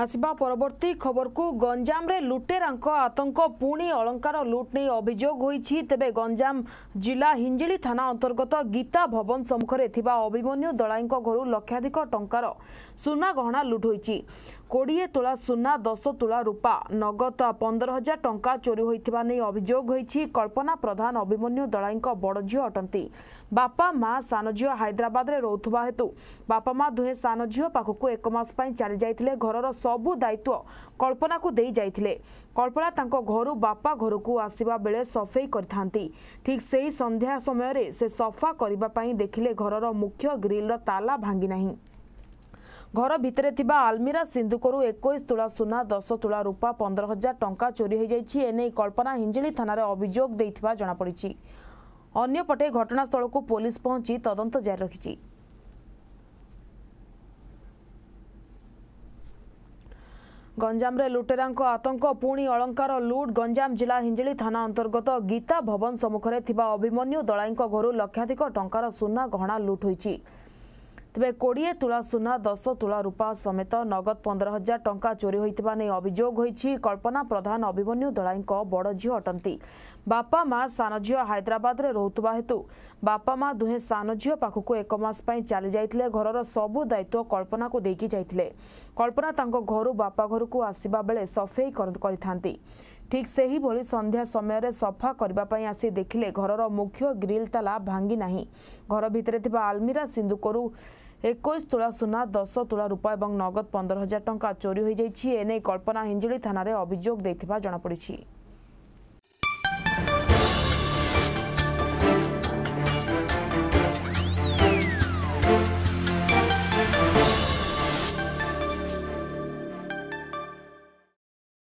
ଆସିବା ପରବର୍ତ୍ତୀ ଖବରକୁ ଗଞ୍ଜାମରେ ଲୁଟେରାଙ୍କ ଆତଙ୍କ ପୁଣି ଅଳଙ୍କାର ଲୁଟ୍ ନେଇ ଅଭିଯୋଗ ହୋଇଛି ତେବେ ଗଞ୍ଜାମ ଜିଲ୍ଲା ହିଞ୍ଜିଳି ଥାନା ଅନ୍ତର୍ଗତ ଗୀତା ଭବନ ସମ୍ମୁଖରେ ଥିବା ଅଭିମନ୍ୟୁ ଦଳାଇଙ୍କ ଘରୁ ଲକ୍ଷାଧିକ ଟଙ୍କାର ସୁନା ଗହଣା ଲୁଟ୍ ହୋଇଛି କୋଡ଼ିଏ ତୁଳା ସୁନା ଦଶ ତୁଳା ରୂପା ନଗଦ ପନ୍ଦର ହଜାର ଟଙ୍କା ଚୋରି ହୋଇଥିବା ନେଇ ଅଭିଯୋଗ ହୋଇଛି କଳ୍ପନା ପ୍ରଧାନ ଅଭିମନ୍ୟୁ ଦଳାଇଙ୍କ ବଡ଼ ଝିଅ ଅଟନ୍ତି ବାପା ମା ସାନ ଝିଅ ହାଇଦ୍ରାବାଦରେ ରହୁଥିବା ହେତୁ ବାପା ମା ଦୁହେଁ ସାନ ଝିଅ ପାଖକୁ ଏକ ମାସ ପାଇଁ ଚାଲିଯାଇଥିଲେ ଘରର ସବୁ ଦାୟିତ୍ୱ କଳ୍ପନାକୁ ଦେଇଯାଇଥିଲେ କଳ୍ପନା ତାଙ୍କ ଘରୁ ବାପା ଘରକୁ ଆସିବା ବେଳେ ସଫେଇ କରିଥାନ୍ତି ଠିକ୍ ସେହି ସନ୍ଧ୍ୟା ସମୟରେ ସେ ସଫା କରିବା ପାଇଁ ଦେଖିଲେ ଘରର ମୁଖ୍ୟ ଗ୍ରିଲ୍ର ତାଲା ଭାଙ୍ଗି ନାହିଁ ଘର ଭିତରେ ଥିବା ଆଲମିରା ସିନ୍ଧୁକରୁ ଏକୋଇଶ ତୁଳା ସୁନା ଦଶ ତୁଳା ରୂପା ପନ୍ଦର ହଜାର ଟଙ୍କା ଚୋରି ହୋଇଯାଇଛି ଏନେଇ କଳ୍ପନା ହିଞ୍ଜିଳି ଥାନାରେ ଅଭିଯୋଗ ଦେଇଥିବା ଜଣାପଡ଼ିଛି ଅନ୍ୟପଟେ ଘଟଣାସ୍ଥଳକୁ ପୋଲିସ ପହଞ୍ଚି ତଦନ୍ତ ଜାରି ରଖିଛି ଗଞ୍ଜାମରେ ଲୁଟେରାଙ୍କ ଆତଙ୍କ ପୁଣି ଅଳଙ୍କାର ଲୁଟ୍ ଗଞ୍ଜାମ ଜିଲ୍ଲା ହିଞ୍ଜିଳି ଥାନା ଅନ୍ତର୍ଗତ ଗୀତା ଭବନ ସମ୍ମୁଖରେ ଥିବା ଅଭିମନ୍ୟୁ ଦଳାଇଙ୍କ ଘରୁ ଲକ୍ଷାଧିକ ଟଙ୍କାର ସୁନା ଗହଣା ଲୁଟ୍ ହୋଇଛି ତେବେ କୋଡ଼ିଏ ତୁଳା ସୁନା ଦଶ ତୁଳା ରୂପା ସମେତ ନଗଦ ପନ୍ଦର ହଜାର ଟଙ୍କା ଚୋରି ହୋଇଥିବା ନେଇ ଅଭିଯୋଗ ହୋଇଛି କଳ୍ପନା ପ୍ରଧାନ ଅଭିମନ୍ୟୁ ଦଳାଇଙ୍କ ବଡ଼ ଝିଅ ଅଟନ୍ତି ବାପା ମା ସାନ ଝିଅ ହାଇଦ୍ରାବାଦରେ ରହୁଥିବା ହେତୁ ବାପା ମା ଦୁହେଁ ସାନ ଝିଅ ପାଖକୁ ଏକ ମାସ ପାଇଁ ଚାଲିଯାଇଥିଲେ ଘରର ସବୁ ଦାୟିତ୍ୱ କଳ୍ପନାକୁ ଦେଇକି ଯାଇଥିଲେ କଳ୍ପନା ତାଙ୍କ ଘରୁ ବାପା ଘରକୁ ଆସିବା ବେଳେ ସଫେଇ କରିଥାନ୍ତି ଠିକ୍ ସେହିଭଳି ସନ୍ଧ୍ୟା ସମୟରେ ସଫା କରିବା ପାଇଁ ଆସି ଦେଖିଲେ ଘରର ମୁଖ୍ୟ ଗ୍ରିଲ୍ ତାଲା ଭାଙ୍ଗି ନାହିଁ ଘର ଭିତରେ ଥିବା ଆଲମିରା ସିନ୍ଦୁକରୁ ଏକୋଇଶ ତୁଳା ସୁନା ଦଶ ତୁଳା ରୂପା ଏବଂ ନଗଦ ପନ୍ଦର ହଜାର ଟଙ୍କା ଚୋରି ହୋଇଯାଇଛି ଏନେଇ କଳ୍ପନା ହିଞ୍ଜିଳି ଥାନାରେ ଅଭିଯୋଗ ଦେଇଥିବା ଜଣାପଡ଼ିଛି